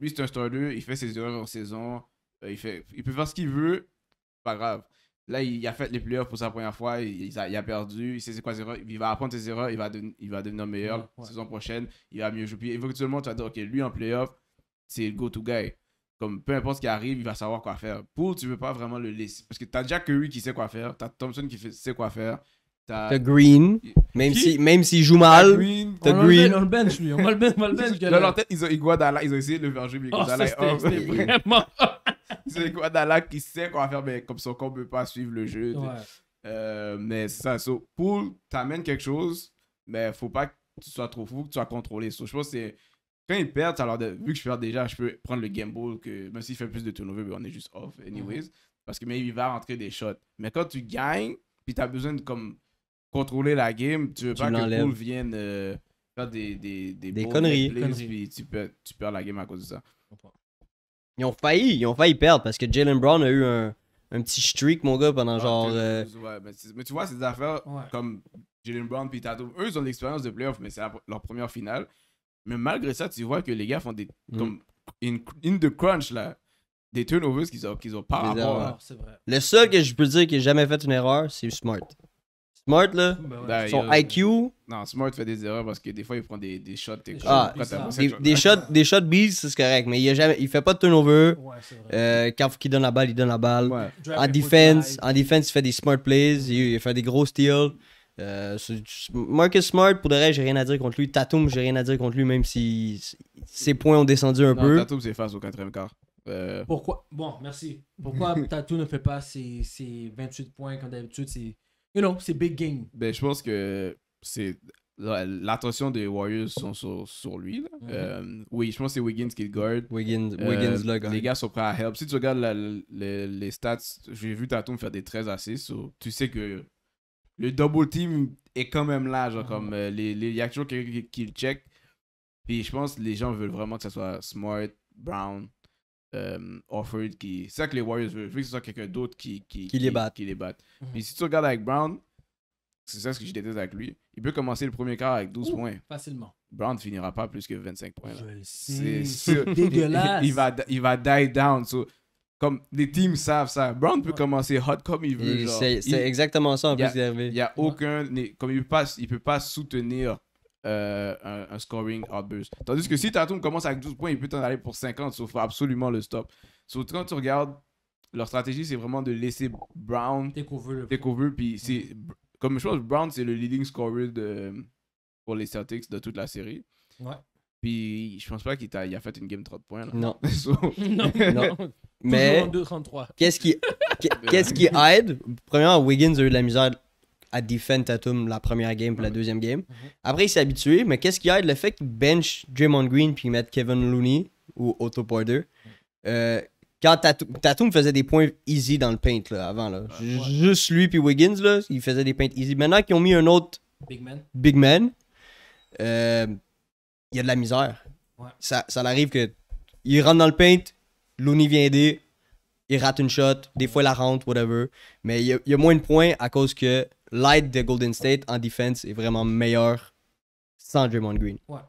Lui, c'est un starter. Il fait ses erreurs en saison. il, fait, il peut faire ce qu'il veut. Pas grave. Là, il a fait les playoffs pour sa première fois. Il, a, il a, perdu. Il sait c'est quoi ses erreurs. Il va apprendre ses erreurs. Il va, il va devenir meilleur la saison prochaine. Il va mieux jouer. Éventuellement, tu vas dire, OK, lui en playoff, c'est le go-to guy. Comme peu importe ce qui arrive, il va savoir quoi faire. Pour, tu veux pas vraiment le laisser. Parce que tu as Jack Curry qui sait quoi faire. Tu as Thompson qui sait quoi faire. The Green, même s'il si, même s'il joue mal. the Green. On le bench, lui. On va le bench, on bench. Dans leur tête, ils ont Iguadala, ils ont essayé de le faire jouer, mais oh, Iguadala est off. vraiment. ils ont Iguadala qui sait qu'on va faire, mais comme son corps ne peut pas suivre le jeu. Euh, mais ça, so, pour t'amènes quelque chose, mais faut pas que tu sois trop fou, que tu sois contrôlé. So, je pense que c'est quand ils perdent, alors de, vu que je perds déjà, je peux prendre le game ball, que même s'il fait plus de turnover, on est juste off, anyways. Mhm. Parce que même il va rentrer des shots. Mais quand tu gagnes, puis tu as besoin de comme contrôler la game, tu veux pas que Poole vienne euh, faire des, des, des, conneries. tu, perds, tu perds la game à cause de ça. Ils ont failli, ils ont failli perdre parce que Jalen Brown a eu un, un petit streak, mon gars, pendant ah, genre. Euh, mais, tu vois, ces affaires comme Jalen Brown puis Tatum, eux, ils ont l'expérience de playoff, mais c'est leur première finale. Mais malgré ça, tu vois que les gars font des. Mm. Comme in, in, the crunch, là. Des turnovers qu'ils ont, qu'ils ont pas à Le seul que je peux dire qui a jamais fait une erreur, c'est Smart. Smart, là, ben ben, son IQ. Non, Smart fait des erreurs parce que des fois, il prend des, des shots. Ah, des, ah, des, shots, des c'est correct, mais il, a jamais, il fait pas de turnover. Ouais, euh, quand il donne la balle, il donne la balle. En, defense, en defense, il fait des smart plays, il, fait des gros steals. Euh, Marcus Smart, pour de vrai, j'ai rien à dire contre lui. Tatum, j'ai rien à dire contre lui, même si ses points ont descendu un peu. Tatum, c'est face au quatrième quart. Euh, Pourquoi Bon, merci. Pourquoi Tatum ne fait pas ses, ses 28 points comme d'habitude you know, c'est big game. Ben, je pense que c'est l'attention des Warriors sont sur, sur lui. Mm-hmm. Euh, oui, je pense que c'est Wiggins qui le garde. Wiggins, euh, Wiggins le Les gars sont prêts à help. Si tu regardes les stats, j'ai vu Tatum faire des 13 assists. 6. tu sais que le double team est quand même là. Genre, comme, il y a toujours quelqu'un qui, le check. Puis je pense que les gens veulent vraiment que ça soit Smart, Brown, euh, qui. C'est ça que les Warriors veulent. veux que ce soit quelqu'un d'autre qui, qui, qui, les batte. Qui les batte. Mais mhm. si tu regardes avec Brown, c'est ça ce que je déteste avec lui. Il peut commencer le premier quart avec 12 points. Facilement. Brown finira pas plus que 25 points. C'est dégueulasse. Il, il, va, il va die down. comme les teams savent ça. Brown peut commencer hot comme il veut. C'est exactement ça en plus Il n'y a, y a aucun. Comme il ne il peut, pas soutenir euh, un, scoring outburst. Tandis que si Tatum commence avec 12 points, il peut t'en aller pour 50, sauf absolument le stop. Sauf quand tu regardes, leur stratégie, c'est vraiment de laisser Brown veut puis c'est, comme je pense, Brown, c'est le leading scorer de, pour les Celtics de toute la série. Ouais. Puis je pense pas qu'il a, a fait une game 30 points. Non. non. Mais. Qu'est-ce qui, qu'est-ce qui aide Premièrement, Wiggins a eu de la misère à défendre Tatum la première game puis la mhm. deuxième game. Mhm. Après, il s'est habitué, mais qu'est-ce qu'il y a de le fait qu'il bench Draymond Green puis met Kevin Looney ou Otto Porter? Euh, quand Tatum, faisait des points easy dans le paint avant, juste lui puis Wiggins, là, il faisait des paints easy. Maintenant qu'ils ont mis un autre big man, euh, il y a de la misère. Ça, arrive que il rentre dans le paint, Looney vient aider, il rate une shot, des fois il la rentre, whatever. Mais il y a moins de points à cause que Light de Golden State en défense est vraiment meilleur sans Draymond Green. Ouais.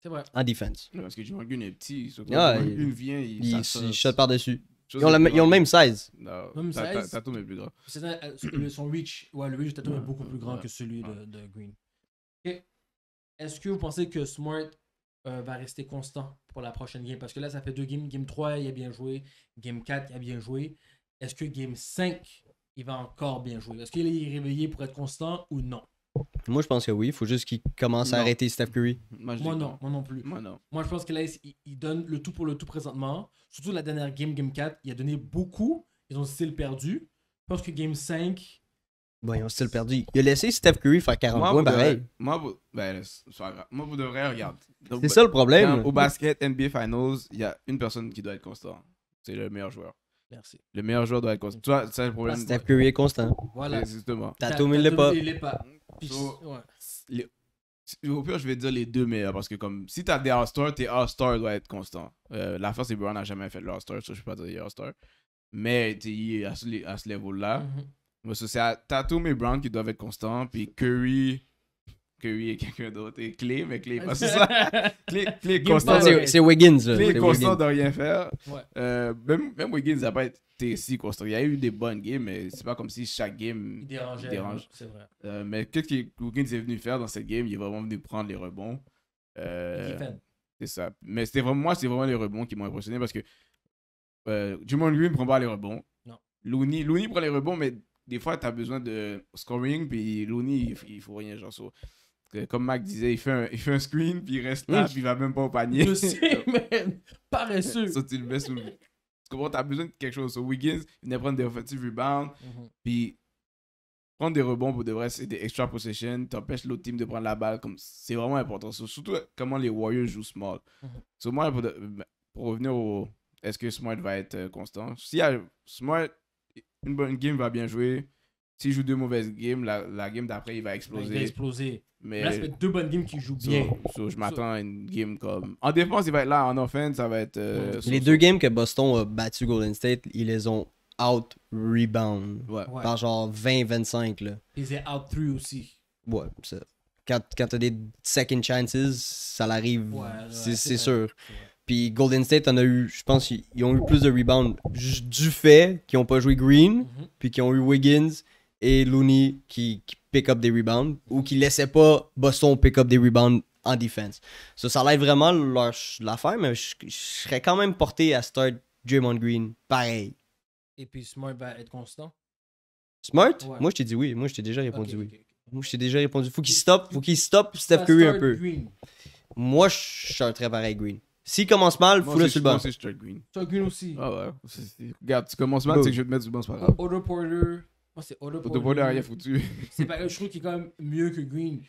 C'est vrai. En défense. parce que Draymond Green est petit. Sauf ah, quand Green vient, il, il, il shot par-dessus. Ils ont, la, le même size. Non, même size. Tatum est plus grand. un, euh, son reach, ouais, le reach de Tatum est beaucoup plus grand que celui de, Green. Est-ce que vous pensez que Smart euh, va rester constant pour la prochaine game? Parce que là, ça fait deux games. Game 3, il a bien joué. Game 4, il a bien joué. Est-ce que Game 5, il va encore bien jouer. Est-ce qu'il est réveillé pour être constant ou non? Moi, je pense que oui. Il faut juste qu'il commence à arrêter Steph Curry. Moi, non. Moi non plus. Moi, non. moi je pense que il, donne le tout pour le tout présentement. Surtout la dernière game, Game 4, il a donné beaucoup. Ils ont style perdu. Je pense que Game 5... ils ont style perdu. Il a laissé Steph Curry faire 40 points, pareil. moi, vous... Ben, devrez, regarder. C'est ça le problème. au basket, NBA Finals, il y a une personne qui doit être constant. C'est le meilleur joueur. Merci. Le meilleur joueur doit être constant. Tu vois, c'est le problème. Steph Curry est constant. Voilà. Exactement. Tatum, il l'est pas. pas. ouais. Au pire, je vais dire les deux meilleurs parce que comme si t'as des All-Stars, tes All-Stars doivent être constants. Euh, la France et Brown n'a jamais fait de All-Star, je peux pas dire All-Star. Mais t'es à ce, à ce niveau là parce que c'est Tatum et Brown qui doivent être constants, puis Curry, que lui et quelqu'un d'autre. Et Clé, mais Clé, pas ça. Clé, Clé constant. C'est Wiggins. Clé constant de rien faire. Euh, même, même Wiggins n'a pas été si constant. Il y a eu des bonnes games, mais c'est pas comme si chaque game dérangeait. Dérange. C'est vrai. Euh, mais qu'est-ce que Wiggins est venu faire dans cette game Il est vraiment venu prendre les rebonds. Euh, c'est ça. Mais c'était vraiment, moi, c'est vraiment les rebonds qui m'ont impressionné parce que euh, Green ne prend pas les rebonds. Non. Looney, Looney prend les rebonds, mais des fois, tu as besoin de scoring, puis Looney, il, il faut rien, genre. ça comme Mac disait, il fait un, il fait un screen, puis il reste là, puis il va même pas au panier. Je sais, man. Paresseux. Ça, tu le mets Tu t'as besoin de quelque chose. Sur Wiggins, il venait prendre des offensive rebounds, mhm. puis prendre des rebonds pour de vrai, c'est des extra possessions. T'empêches l'autre team de prendre la balle. comme C'est vraiment important. surtout comment les Warriors jouent small. Mm pour, revenir au... Est-ce que Smart va être euh, constant? Si Smart, une bonne game va bien jouer s'il joue deux mauvaises games, la, game d'après, il va exploser. Il va exploser. Mais, là, deux bonnes games qu'il joue bien. je m'attends à une game comme. En défense, il va être là. En offense, ça va être. Euh, les deux games que Boston a battu Golden State, ils les ont out rebound. Ouais. Par genre 20-25. Ils ont out three aussi. Ouais, ça. Quand, quand t'as des second chances, ça l'arrive. c'est sûr. Puis Golden State en a eu, je pense, ils ont eu plus de rebounds du fait qu'ils n'ont pas joué Green, mhm. puis qu'ils ont eu Wiggins, et Looney qui, pick up des rebounds ou qui laissait pas Boston pick up des rebounds en défense. ça ça l'aide vraiment l'affaire, mais je, serais quand même porté à start Draymond Green pareil. Et puis Smart va être constant. Smart Moi, je t'ai dit oui. Moi, je t'ai déjà répondu oui. Moi, je t'ai déjà répondu. Faut qu'il stoppe, faut qu'il stoppe Steph Curry un peu. Moi, je suis très pareil Green. S'il commence mal, faut le sur le banc. Moi aussi, je Green. Start Green aussi. Ah ouais. Regarde, tu commences mal, c'est que je vais te mettre du le banc, c'est Porter, moi, c'est Odo pour a C'est pas je trouve qu'il est quand même mieux que Green.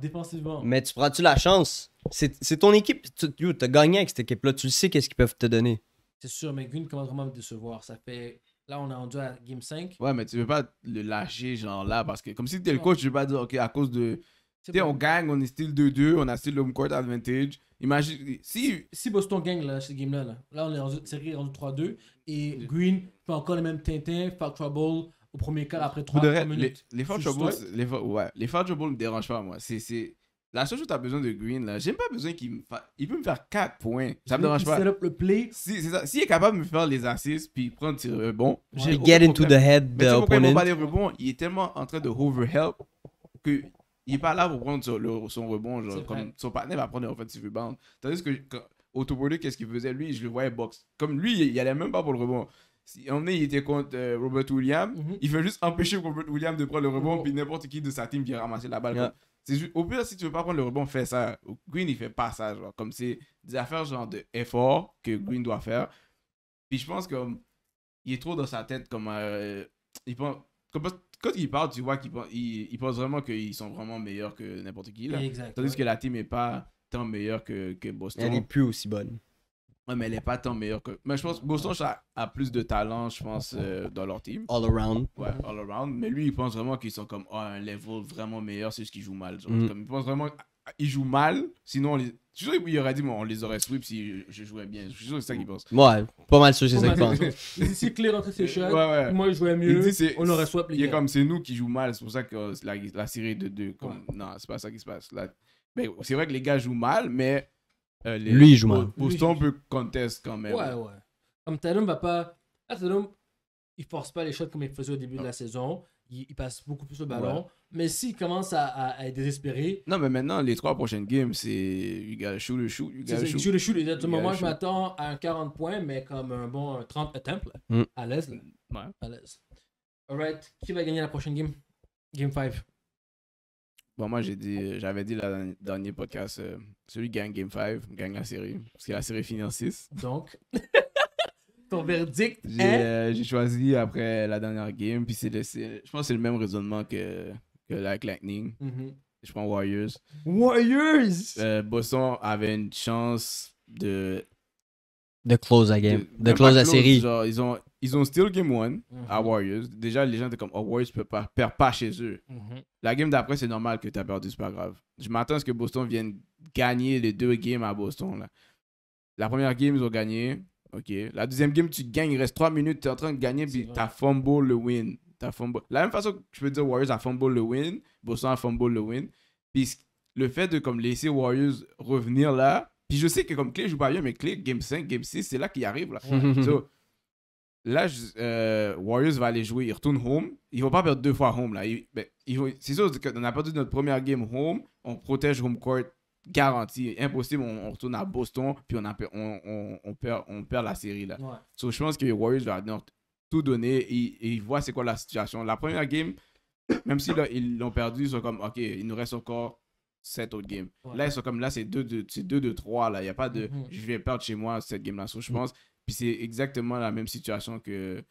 défensivement, Mais tu prends-tu la chance? C'est ton équipe. Tu as gagné avec cette équipe-là. Tu sais qu'est-ce qu'ils peuvent te donner. C'est sûr, mais Green commence vraiment à me décevoir. Ça fait. Là, on est rendu à Game 5. Ouais, mais tu veux pas le lâcher, genre là, parce que comme si t'es le coach, tu veux pas dire, OK, à cause de tu sais, on gagne, on est style 2-2, on a style home court advantage. Imagine, si... Si Boston gagne là, cette game-là, là, là, on est en en 3-2, et Green fait encore le même Tintin, Fat Trouble, au premier quart après 3, minutes. Les, les Trouble, les, ouais, les Fat me dérangent pas, moi. C'est... La seule chose que tu as besoin de Green, là, j'ai pas besoin qu'il me Il peut me faire 4 points. Ça me dérange pas. Set up le play. Si, c'est ça. S'il est capable de me faire les assists puis prendre ses rebonds. je get into problème. the head. Mais tu comprends, il pas les rebonds. Il est tellement en train de help que il n'est pas là pour prendre son, rebond. Genre, comme son partenaire va prendre fait fait rebound. Tandis que autobody qu'est-ce qu'il faisait Lui, je le voyais box. Comme lui, il n'allait même pas pour le rebond. Si, on il était contre euh, Robert Williams. Mhm. Il veut juste empêcher Robert Williams de prendre le rebond. Oh. Puis n'importe qui de sa team vient ramasser la balle. Juste, au pire, si tu veux pas prendre le rebond, fais ça. Green, il fait pas ça. Genre, comme c'est des affaires genre de effort que Green doit faire. Puis je pense il est trop dans sa tête. Comme, euh, il pense, comme quand il parle, tu vois qu'ils il, pensent vraiment qu'ils sont vraiment meilleurs que n'importe qui. Exact, Tandis que la team n'est pas tant meilleure que, Boston. Elle n'est plus aussi bonne. Ouais, mais elle n'est pas tant meilleure que. Mais je pense que Boston a, plus de talent, je pense, euh, dans leur team. All around. Ouais, all around. Mais lui, il pense vraiment qu'ils sont comme oh, un level vraiment meilleur, c'est ce qu'ils jouent mal. Mm. Ils pense vraiment qu'ils jouent mal, sinon on les je suis sûr qu'il aurait dit, on les aurait sweep si je jouais bien. Je suis sûr que c'est ça qu'il pense. Ouais, pas mal sur c'est ça qu'il pense. Il dit, si Clay rentrait ses euh, shots, moi, je jouais mieux. on aurait sweep les Il est comme, c'est nous qui jouons mal. C'est pour ça que la, la série de 2. Comme... Non, c'est pas ça qui se passe. La... c'est vrai que les gars jouent mal, mais. Euh, Lui, il joue mal. Boston peut conteste quand même. Ouais, ouais. Comme Tatum va pas. Ah, Tatum, il force pas les shots comme il faisait au début de la saison il, passe beaucoup plus le ballon. Mais s'il commence à, être désespéré. Non, mais maintenant, les trois prochaines games, c'est you gotta shoot le shoot. You gotta shoot. shoot le shoot. Exactement. Moi, shoot. je m'attends à un 40 points, mais comme un bon 30 attempt, mm. à l'aise. Ouais. À l'aise. Alright, qui va gagner la prochaine game Game 5. Bon, moi, j'ai dit, j'avais dit le dernier podcast, euh, celui qui gagne Game 5 gagne la série. Parce que la série finit en 6. Donc. Ton verdict euh, J'ai choisi après la dernière game, puis c'est je pense que c'est le même raisonnement que, que la Lightning. Mm-hmm. Je prends Warriors. Warriors! Euh, Boston avait une chance de... De close la game. De, close la série. Genre, ils ont, ils ont still game one à mm-hmm. Warriors. Déjà, les gens étaient comme, oh, Warriors ne pas, perdre pas chez eux. Mm-hmm. La game d'après, c'est normal que tu as perdu, c'est pas grave. Je m'attends à ce que Boston vienne gagner les deux games à Boston. Là. La première game, ils ont gagné. OK. La deuxième game, tu gagnes, il reste 3 minutes, tu es en train de gagner, puis tu as fumble le win. ta La même façon que je peux dire Warriors a fumble le win, Boston a fumble le win. Puis le fait de comme laisser Warriors revenir là, puis je sais que comme Clay joue pas bien, mais Clay, game 5, game 6, c'est là qu'il arrive. Là, là euh, Warriors va aller jouer, il retourne home. Ils vont pas perdre deux fois home. là. Ben, c'est sûr qu'on a perdu notre première game home, on protège home court garanti, impossible, on, retourne à Boston, puis on, a, on, on, perd, on perd la série. Là. je pense que les Warriors doivent tout donner et, et ils voient c'est quoi la situation. La première game, même si ils l'ont perdu, ils sont comme, OK, il nous reste encore sept autres games. Là, ils sont comme, là, c'est 2-2-3, là. Il n'y a pas de, mm-hmm. je vais perdre chez moi cette game-là. je mm. pense, puis c'est exactement la même situation que,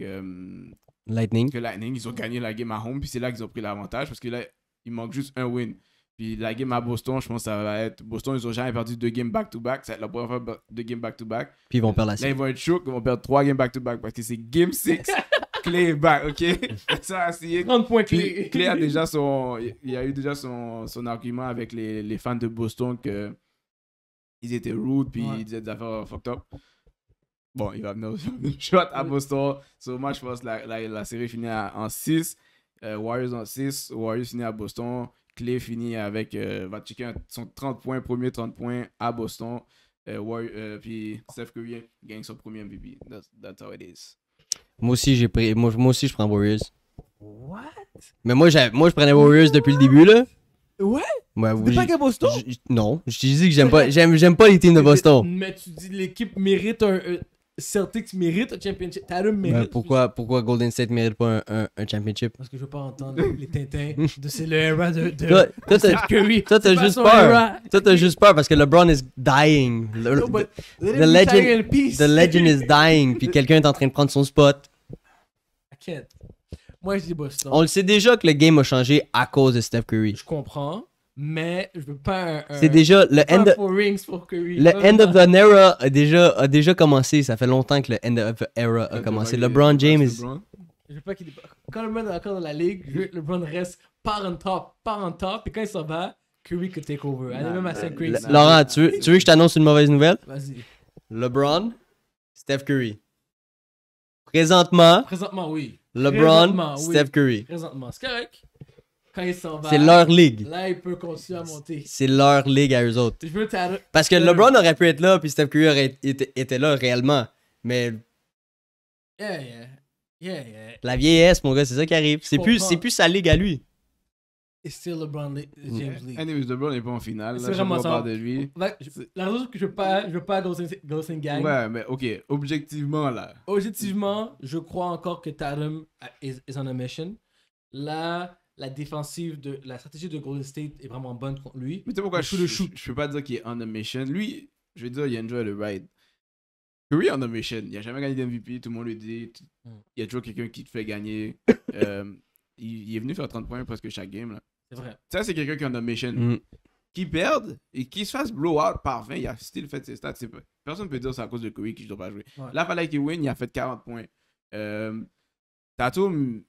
euh, Lightning. que Lightning. Ils ont gagné la game à home, puis c'est là qu'ils ont pris l'avantage parce que là, il manque juste un win. Puis la game à Boston, je pense que ça va être. Boston, ils ont jamais perdu deux games back-to-back. Ça va être la première fois deux games back-to-back. Puis ils vont perdre la série. Là, ils vont être chauds, ils vont perdre trois games back-to-back parce que c'est game 6, Clay est back, ok? ça, c'est. 30 points clé. Clay a déjà son. Il y a eu déjà son, son argument avec les, les, fans de Boston que. Ils étaient rude, puis ils disaient des affaires fucked up. Bon, il va venir au shot à Boston. So, moi, je pense que la, série finit en 6. Euh, Warriors en 6. Warriors finit à Boston. Clé finit avec, euh, va checker son 30 points, premier 30 points à Boston. Euh, euh, puis Steph Curry gagne son premier MVP. That's, how it is. Moi aussi, j'ai pris, moi, moi, aussi, je prends Warriors. What? Mais moi, moi je prenais Warriors depuis le début, là. Ouais? ouais pas qu'à Boston? Non, je te dis que j'aime pas, j'aime, pas les teams de Boston. Mais tu dis l'équipe mérite un, tu mérite un championship. Tatum ben, mérite. pourquoi, pourquoi Golden State mérite pas un, un, championship Parce que je veux pas entendre les tintins de c'est le era de. de Curry. toi t'as juste peur. Toi, juste peur parce que LeBron is dying. the, legend, is dying. Puis quelqu'un est en train de prendre son spot. I can't. Moi, je dis Boston. On le sait déjà que le game a changé à cause de Steph Curry. Je comprends mais je veux pas un, C'est déjà le end of, rings Le end of an era a déjà, a déjà commencé, ça fait longtemps que le end of the era a commencé. LeBron James Je veux pas qu'il quand LeBron est encore dans la ligue, LeBron reste par en top, par en top et quand il s'en va, Curry could take over. est même à crazy. Laurent, tu veux, tu veux que je t'annonce une mauvaise nouvelle Vas-y. LeBron, Steph Curry. Présentement. Présentement oui. LeBron, Steph Curry. Présentement, c'est correct. C'est leur ligue. Là, il peut continuer à monter. C'est leur ligue à eux autres. Parce que LeBron aurait pu être là, puis Steph Curry aurait était là réellement. Mais. Yeah, yeah. Yeah, yeah. La vieillesse, mon gars, c'est ça qui arrive. C'est plus, plus sa ligue à lui. It's still LeBron James League. Anyways, LeBron n'est pas en finale. C'est vraiment ça. De lui. Bah, la raison que je veux pas, je veux pas Ghosting Gang. Ouais, mais ok, objectivement là. Objectivement, je crois encore que Tatum est is on a mission. Là, la défensive de la stratégie de Golden State est vraiment bonne contre lui. Mais tu sais pourquoi je, le shoot. Je, peux pas dire qu'il est on a mission. Lui, je vais dire, il enjoy le ride. Oui, on a mission. Il a jamais gagné d'MVP, tout le monde le dit. Hmm. Il y a toujours quelqu'un qui te fait gagner. Euh, il, est venu faire 30 points presque chaque game. C'est vrai. Ça, c'est quelqu'un qui est on a mission. Qui perde et qui se fasse blow out par 20, il a still fait ses stats. Personne ne peut dire c'est à cause de Curry qu'il ne doit pas jouer. Ouais. Là, fallait qu'il win, il a fait 40 points. Euh, Tatum,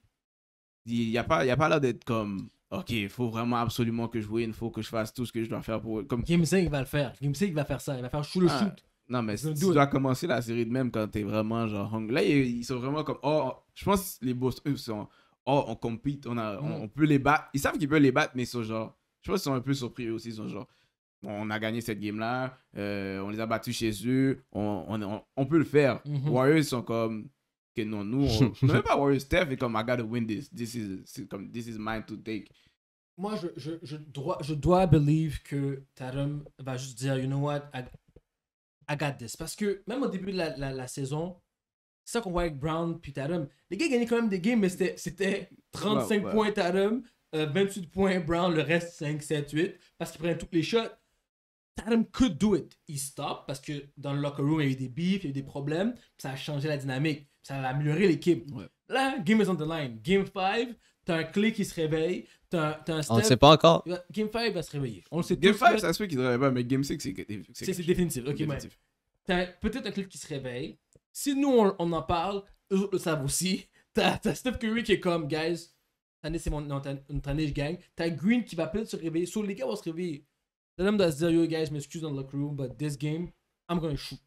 il n'y a pas, y a pas l'air d'être comme. Ok, il faut vraiment absolument que je win, il faut que je fasse tout ce que je dois faire pour. Comme... Game 5 va le faire. Game 5 va faire ça. Il va faire chou le ah, shoot. Non, mais tu dois commencer la série de même quand t'es vraiment genre Là, ils, sont vraiment comme. Oh, je pense les boss, eux, sont. Oh, on compite, on, a, mm. on, peut les battre. Ils savent qu'ils peuvent les battre, mais ils sont genre. Je pense qu'ils sont un peu surpris aussi. Ils sont genre. on a gagné cette game-là, euh, on les a battus chez eux, on, on, peut le faire. Ou mhm. Warriors, ils sont comme que non, nous, on ne pas Warriors Steph et comme I gotta win this. This is, comme, this is mine to take. Moi, je, je, je, dois, je dois believe que Tatum va juste dire, you know what, I, I got this. Parce que même au début de la, la, la saison, c'est ça qu'on voit avec Brown puis Tatum. Les gars gagnaient quand même des games, mais c'était 35 ouais, ouais. points Tatum, euh, 28 points Brown, le reste 5, 7, 8, parce qu'il prenait toutes les shots. Tatum could do it. Il stop parce que dans le locker room, il y a eu des beefs, il y a eu des problèmes, ça a changé la dynamique ça va améliorer l'équipe. Ouais. Là, game is on the line. Game 5, t'as un clé qui se réveille, t'as, t'as un step. On ne sait pas encore. Game 5 va se réveiller. On sait Game 5, ça se fait qu'il ne réveille pas, mais Game 6, c'est, c'est, c'est, définitif. Ok, définitif. Ben, peut-être un clé qui se réveille. Si nous, on, en parle, eux autres le savent aussi. T'as, t'as Steph Curry qui est comme, guys, année, c'est mon. Non, année, je gagne. T'as Green qui va peut-être se réveiller. So, les gars vont se réveiller. L'homme doit se dire, yo, guys, m'excuse dans le locker room, but this game, I'm to shoot.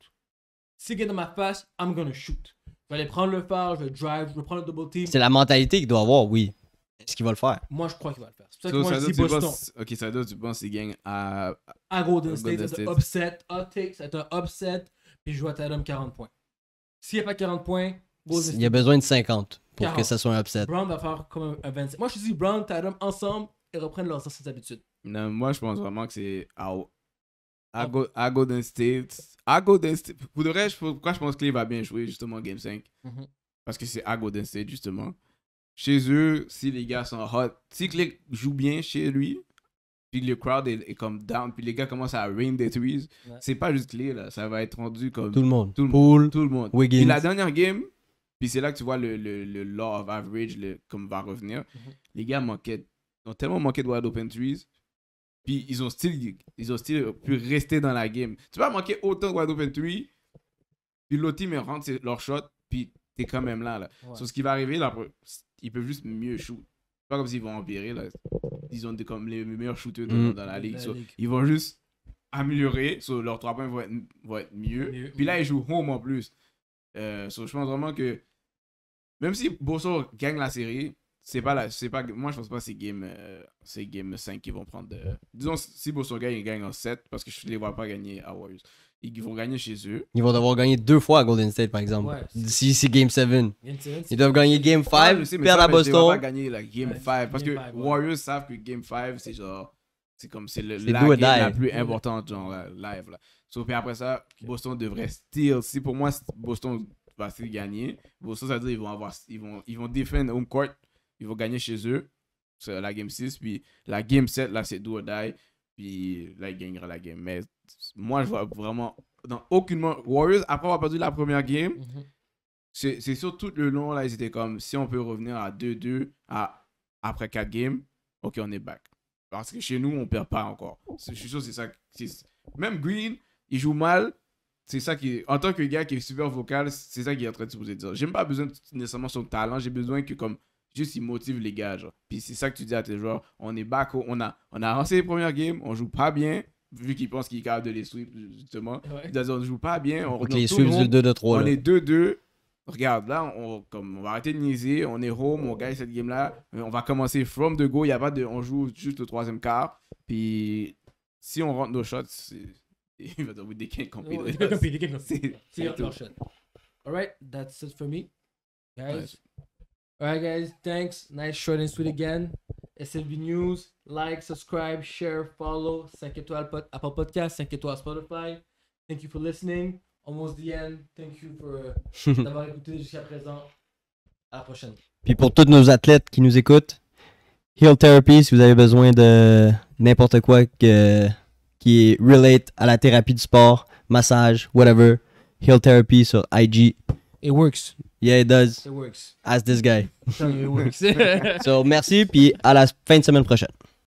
Si il get dans ma face, I'm to shoot. Je vais aller prendre le phare, je vais drive, je vais prendre le double team. C'est la mentalité qu'il doit avoir, oui. Est-ce qu'il va le faire? Moi, je crois qu'il va le faire. C'est pour ça que moi, je dis Boston. ok, ça donne du bon, c'est à. À Golden State, c'est un upset. Hot take, c'est un upset. Puis je vois Tatum 40 points. S'il n'y a pas 40 points, Il y a besoin de 50 pour que ça soit un upset. Brown va faire comme un 27. Moi, je dis Brown, Tatum ensemble, et reprennent leurs anciennes habitudes. Non, moi, je pense vraiment que c'est ah. À, Golden State. À Golden State. pourquoi je pense que Clay va bien jouer justement Game 5 mhm. Parce que c'est à Golden State justement. Chez eux, si les gars sont hot, si Clay joue bien chez lui, puis le crowd est, comme down, puis les gars commencent à rain des trees c'est pas juste Clay là, ça va être rendu comme. Tout le monde. Tout le monde. Tout le monde. la dernière game, puis c'est là que tu vois le, le, le law of average le, comme va revenir. Mhm. Les gars manquaient, ont tellement manqué de wide open trees puis ils ont style, ils ont pu rester dans la game. Tu vas manquer autant de wide puis l'autre team rentre leur shot, puis t'es quand même là. là. Sur ce qui va arriver, là, ils peuvent juste mieux shoot. C'est pas comme s'ils vont empirer. Là. Ils ont des, comme les meilleurs shooters dans, mm. la ligue. Ils vont juste améliorer. leurs trois points vont être, mieux. Puis là, ils jouent home en plus. Euh, je pense vraiment que même si Bosso gagne la série, c'est pas la, c'est pas moi je pense pas c'est game euh, c'est game 5 qu'ils vont prendre de, disons si Boston gagne ils gagnent en 7 parce que je les vois pas gagner à Warriors ils vont gagner chez eux ils vont devoir gagner deux fois à Golden State par exemple si c'est game 7 ils doivent gagner game 5 perdre à Boston ils vont pas gagner la game 5 parce que Warriors savent que game 5 c'est genre c'est comme c'est le la game la plus importante genre euh, live là sauf après ça Boston devrait still si pour moi Boston va still gagner Boston ça veut dire ils vont avoir ils vont ils vont défendre home court ils vont gagner chez eux. C'est la game 6, puis la game 7, là, c'est do die, puis là, ils gagneront la game. Mais moi, je vois vraiment dans aucunement. Warriors, après avoir perdu la première game, mhm. c'est surtout tout le long, là, ils étaient comme si on peut revenir à 2-2 à, après 4 games, ok, on est back. Parce que chez nous, on perd pas encore. Je suis sûr, c'est ça. Même Green, il joue mal. C'est ça qui. En tant que gars qui est super vocal, c'est ça qui est en train de se poser dire. J'ai pas besoin nécessairement son talent, j'ai besoin que, comme, Juste, il motive les gars, genre. Puis c'est ça que tu dis à tes joueurs. On est back, on a, on a avancé les premières games, on joue pas bien. Vu qu'ils pensent qu'il est capable de les sweep, justement. Ouais. on joue pas bien. On, les tout 2 on est 2-2. Regarde, là, on, comme, on va arrêter de niaiser. On est home, on gagne cette game-là. Euh, on va commencer from the go. Il y a pas de, on joue juste le troisième quart. Puis si on rentre nos shots, il va tomber des games C'est Des All right, that's it for me. Guys, Alright, guys, thanks. Nice short and sweet again. SLB News, like, subscribe, share, follow. 5 étoiles Apple Podcast, 5 étoiles Spotify. Thank you for listening. Almost the end. Thank you for euh, d'avoir écouté jusqu'à présent. À la prochaine. Puis pour tous nos athlètes qui nous écoutent, Heal Therapy, si vous avez besoin de n'importe quoi qui relate à la thérapie du sport, massage, whatever, Heal Therapy sur IG, It works. Yeah, it does. It works. as this guy. works. so, merci, puis à la fin de semaine prochaine.